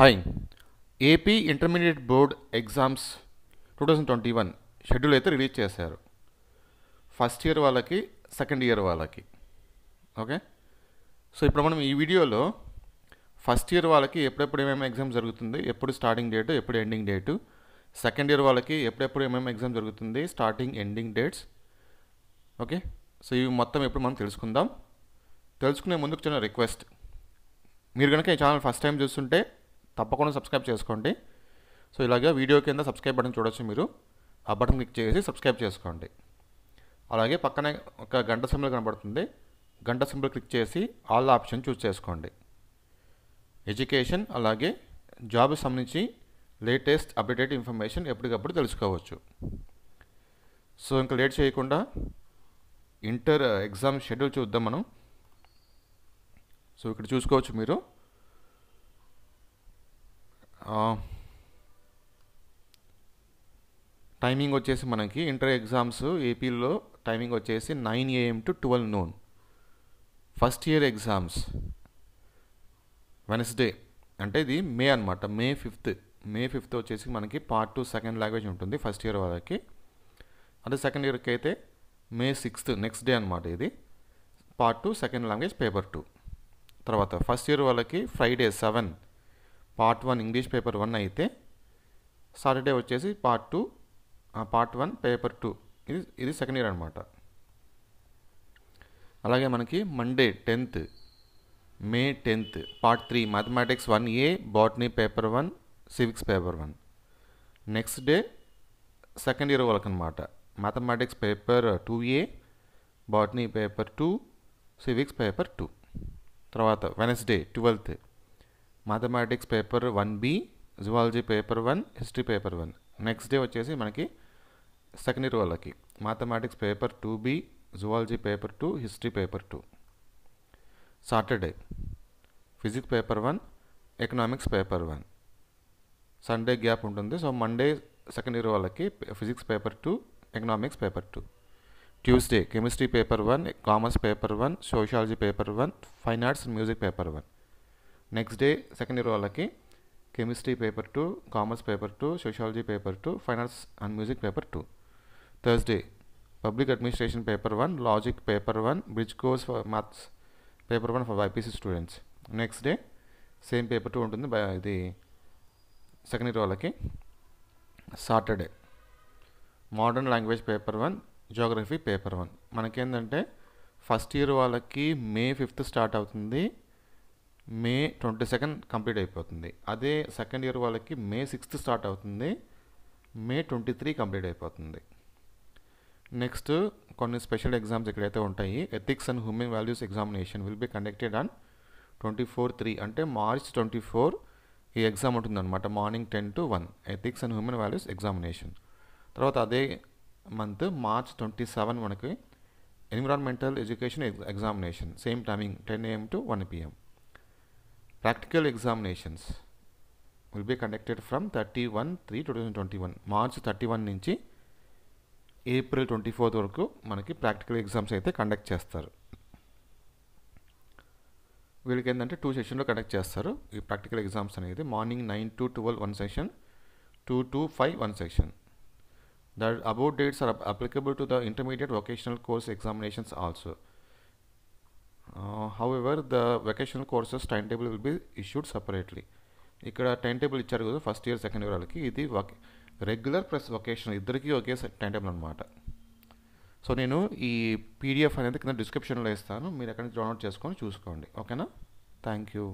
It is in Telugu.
hi AP intermediate board exams two thousand twenty one schedule అయితే రిలీజ్ చేశారు ఫస్ట్ ఇయర్ వాళ్ళకి సెకండ్ ఇయర్ వాళ్ళకి ఓకే సో ఇప్పుడు మనం ఈ వీడియోలో ఫస్ట్ ఇయర్ వాళ్ళకి ఎప్పుడెప్పుడు ఏమేమి ఎగ్జామ్ జరుగుతుంది ఎప్పుడు స్టార్టింగ్ డేటు ఎప్పుడు ఎండింగ్ డేటు సెకండ్ ఇయర్ వాళ్ళకి ఎప్పుడెప్పుడు ఏమేమి ఎగ్జామ్ జరుగుతుంది starting ending dates okay so ఇవి మొత్తం ఎప్పుడు మనం తెలుసుకుందాం తెలుసుకునే ముందుకు చిన్న రిక్వెస్ట్ మీరు కనుక ఈ ఛానల్ ఫస్ట్ టైం చూస్తుంటే తప్పకుండా సబ్స్క్రైబ్ చేసుకోండి సో ఇలాగే వీడియో కింద సబ్స్క్రైబ్ బటన్ చూడొచ్చు మీరు ఆ బటన్ క్లిక్ చేసి సబ్స్క్రైబ్ చేసుకోండి అలాగే పక్కనే ఒక గంట సింబల్ కనబడుతుంది గంట సింబల్ క్లిక్ చేసి ఆల్ ఆప్షన్ చూస్ చేసుకోండి ఎడ్యుకేషన్ అలాగే జాబ్ సంబంధించి లేటెస్ట్ అప్డేటెడ్ ఇన్ఫర్మేషన్ ఎప్పటికప్పుడు తెలుసుకోవచ్చు సో ఇంకా లేట్ చేయకుండా ఇంటర్ ఎగ్జామ్ షెడ్యూల్ చూద్దాం మనం సో ఇక్కడ చూసుకోవచ్చు మీరు టైమింగ్ వచ్చేసి మనకి ఇంటర్ ఎగ్జామ్స్ ఏపీలో టైమింగ్ వచ్చేసి nine AM to twelve noon first year exams Wednesday అంటే ఇది మే అనమాట మే ఫిఫ్త్ మే ఫిఫ్త్ వచ్చేసి మనకి పార్ట్ టూ సెకండ్ లాంగ్వేజ్ ఉంటుంది ఫస్ట్ ఇయర్ వాళ్ళకి అదే సెకండ్ ఇయర్కి అయితే మే సిక్స్త్ నెక్స్ట్ డే అనమాట ఇది part two second language paper two తర్వాత ఫస్ట్ ఇయర్ వాళ్ళకి Friday seven part one English paper one అయితే సాటర్డే వచ్చేసి part two part one paper two ఇది ఇది సెకండ్ ఇయర్ అనమాట అలాగే మనకి Monday tenth May tenth part three mathematics one A botany paper one civics paper one next day second year వాళ్ళకి అనమాట mathematics paper two A botany paper two civics paper two తర్వాత Wednesday twelfth mathematics paper 1b zoology paper one history paper one next day వచ్చేసి మనకి సెకండ్ ఇయర్ వాళ్ళకి mathematics paper two B zoology paper two history paper two Saturday physics paper one economics paper one Sunday gap ఉంటుంది సో మండే సెకండ్ ఇయర్ వాళ్ళకి physics paper two economics paper two Tuesday chemistry paper one commerce paper one sociology paper one fine arts music paper one next day second year వాళ్ళకి chemistry paper two commerce paper two sociology paper two arts and music paper two Thursday public administration paper one logic paper one bridge course for maths paper one for BiPC students next day same paper two ఉంటుంది ఇది సెకండ్ ఇయర్ వాళ్ళకి Saturday modern language paper one geography paper one మనకేంటంటే ఫస్ట్ ఇయర్ వాళ్ళకి మే ఫిఫ్త్ స్టార్ట్ అవుతుంది మే ట్వంటీ సెకండ్ కంప్లీట్ అయిపోతుంది అదే సెకండ్ ఇయర్ వాళ్ళకి మే సిక్స్త్ స్టార్ట్ అవుతుంది మే ట్వంటీ త్రీ కంప్లీట్ అయిపోతుంది నెక్స్ట్ కొన్ని స్పెషల్ ఎగ్జామ్స్ ఎక్కడైతే ఉంటాయి ethics and human values examination will be conducted on twenty four three అంటే మార్చ్ ట్వంటీ ఫోర్ ఈ ఎగ్జామ్ ఉంటుందన్నమాట morning ten to one ethics and human values examination తర్వాత అదే మంత్ మార్చ్ ట్వంటీ సెవెన్ మనకి environmental education examination same timing ten AM to one PM practical examinations will conducted from thirty one three two thousand twenty one March thirty one నుంచి ఏప్రిల్ ట్వంటీ ఫోర్త్ వరకు మనకి ప్రాక్టికల్ ఎగ్జామ్స్ అయితే కండక్ట్ చేస్తారు వీళ్ళకి ఏంటంటే టూ సెషన్లు కండక్ట్ చేస్తారు ఈ ప్రాక్టికల్ ఎగ్జామ్స్ అనేది morning nine to twelve one session two to five one session that about dates are applicable to the intermediate vocational course examinations also however the vocational courses time table will be issued separately ఇక్కడ టైం టేబుల్ ఇచ్చారు కదా ఫస్ట్ ఇయర్ సెకండ్ ఇయర్ వాళ్ళకి ఇది రెగ్యులర్ ప్లస్ వొకేషన్ ఇద్దరికీ ఒకే టైం టేబుల్ అనమాట సో నేను ఈ పీడిఎఫ్ అనేది కింద డిస్క్రిప్షన్లో ఇస్తాను మీరు ఎక్కడి డౌన్లోడ్ చేసుకొని చూసుకోండి ఓకేనా థ్యాంక్ యూ